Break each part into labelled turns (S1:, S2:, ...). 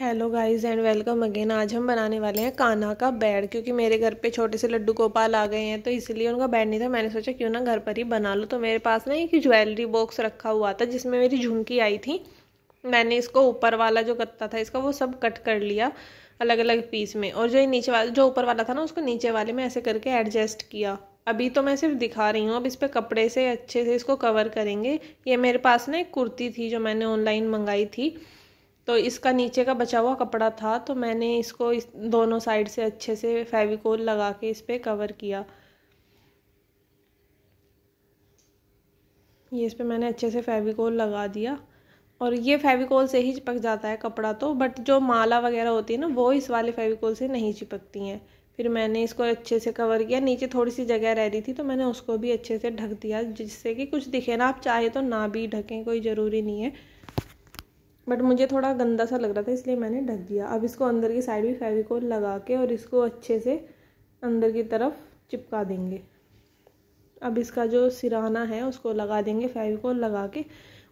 S1: hello guys and welcome again आज हम बनाने वाले हैं कान्हा का बेड क्योंकि मेरे घर पे छोटे से लड्डू गोपाल आ गए हैं तो इसलिए उनका बेड नहीं था मैंने सोचा क्यों ना घर पर ही बना लो तो मेरे पास ना एक ज्वेलरी बॉक्स रखा हुआ था जिसमें मेरी झुमकी आई थी मैंने इसको ऊपर वाला जो गत्ता था इसका वो सब कट कर लिया अलग अलग पीस में और जो नीचे वाला जो ऊपर वाला था ना उसको नीचे वाले में ऐसे करके एडजस्ट किया अभी तो मैं सिर्फ दिखा रही हूँ अब इस पर कपड़े से अच्छे से इसको कवर करेंगे ये मेरे पास ना एक कुर्ती थी जो मैंने ऑनलाइन मंगाई थी तो इसका नीचे का बचा हुआ कपड़ा था तो मैंने इसको इस दोनों साइड से अच्छे से फेविकोल लगा के इस पर कवर किया ये इस पर मैंने अच्छे से फेविकोल लगा दिया और ये फेविकोल से ही चिपक जाता है कपड़ा तो बट जो माला वगैरह होती है ना वो इस वाले फेविकोल से नहीं चिपकती हैं फिर मैंने इसको अच्छे से कवर किया नीचे थोड़ी सी जगह रह रही थी तो मैंने उसको भी अच्छे से ढक दिया जिससे कि कुछ दिखे ना आप चाहे तो ना भी ढकें कोई ज़रूरी नहीं है बट मुझे थोड़ा गंदा सा लग रहा था इसलिए मैंने ढक दिया अब इसको अंदर की साइड भी फेविकोल लगा के और इसको अच्छे से अंदर की तरफ चिपका देंगे अब इसका जो सिराना है उसको लगा देंगे फेविकोल लगा के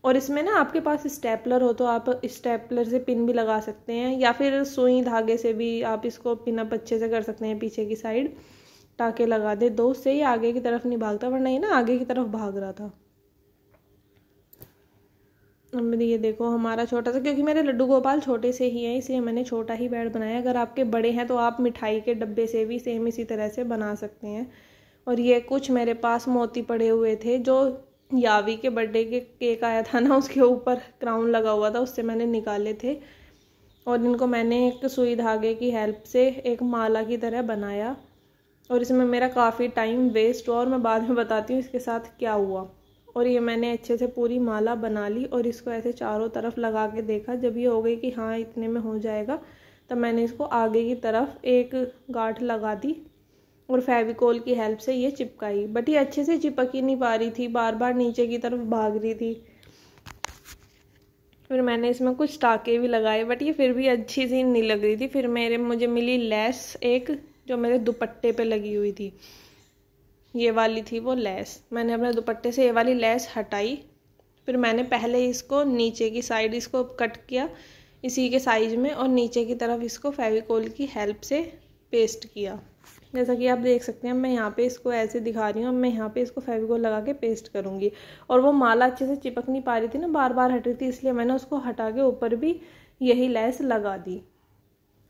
S1: और इसमें ना आपके पास स्टेपलर हो तो आप स्टेपलर से पिन भी लगा सकते हैं या फिर सुई धागे से भी आप इसको पिनअप अच्छे से कर सकते हैं पीछे की साइड टाके लगा दे दो से ही आगे की तरफ नहीं भागता वरना ये ना आगे की तरफ भाग रहा था ये देखो हमारा छोटा सा क्योंकि मेरे लड्डू गोपाल छोटे से ही हैं इसलिए मैंने छोटा ही बैड बनाया अगर आपके बड़े हैं तो आप मिठाई के डब्बे से भी सेम इसी तरह से बना सकते हैं और ये कुछ मेरे पास मोती पड़े हुए थे जो यावी के बर्थडे के केक आया था ना उसके ऊपर क्राउन लगा हुआ था उससे मैंने निकाले थे और इनको मैंने एक सुई धागे की हेल्प से एक माला की तरह बनाया और इसमें मेरा काफ़ी टाइम वेस्ट हुआ और मैं बाद में बताती हूँ इसके साथ क्या हुआ और ये मैंने अच्छे से पूरी माला बना ली और इसको ऐसे चारों तरफ लगा के देखा जब ये हो गई कि हाँ इतने में हो जाएगा तब मैंने इसको आगे की तरफ एक गांठ लगा दी और फेविकोल की हेल्प से ये चिपकाई बट ये अच्छे से चिपक ही नहीं पा रही थी बार बार नीचे की तरफ भाग रही थी फिर मैंने इसमें कुछ टाके भी लगाए बट ये फिर भी अच्छी सी नहीं लग रही थी फिर मेरे मुझे मिली लेस एक जो मेरे दुपट्टे पे लगी हुई थी ये वाली थी वो लेस मैंने अपने दुपट्टे से ये वाली लेस हटाई फिर मैंने पहले इसको नीचे की साइड इसको कट किया इसी के साइज में और नीचे की तरफ इसको फेविकोल की हेल्प से पेस्ट किया जैसा कि आप देख सकते हैं मैं यहाँ पे इसको ऐसे दिखा रही हूँ मैं यहाँ पे इसको फेविकोल लगा के पेस्ट करूँगी और वो माला अच्छे से चिपक नहीं पा रही थी ना बार बार हट रही थी इसलिए मैंने उसको हटा के ऊपर भी यही लेस लगा दी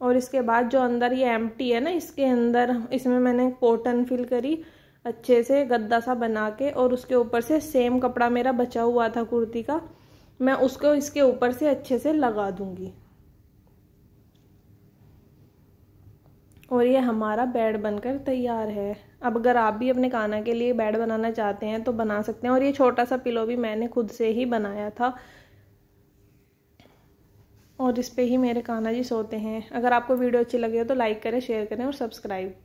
S1: और इसके बाद जो अंदर ये एम्प्टी है ना इसके अंदर इसमें मैंने कॉटन फिल करी अच्छे से गद्दा सा बना के और उसके ऊपर से सेम कपड़ा मेरा बचा हुआ था कुर्ती का मैं उसको इसके ऊपर से अच्छे से लगा दूंगी और ये हमारा बेड बनकर तैयार है अब अगर आप भी अपने खाना के लिए बेड बनाना चाहते हैं तो बना सकते हैं और ये छोटा सा पिलो भी मैंने खुद से ही बनाया था और इस पे ही मेरे काना जी सोते हैं अगर आपको वीडियो अच्छी लगी हो तो लाइक करें शेयर करें और सब्सक्राइब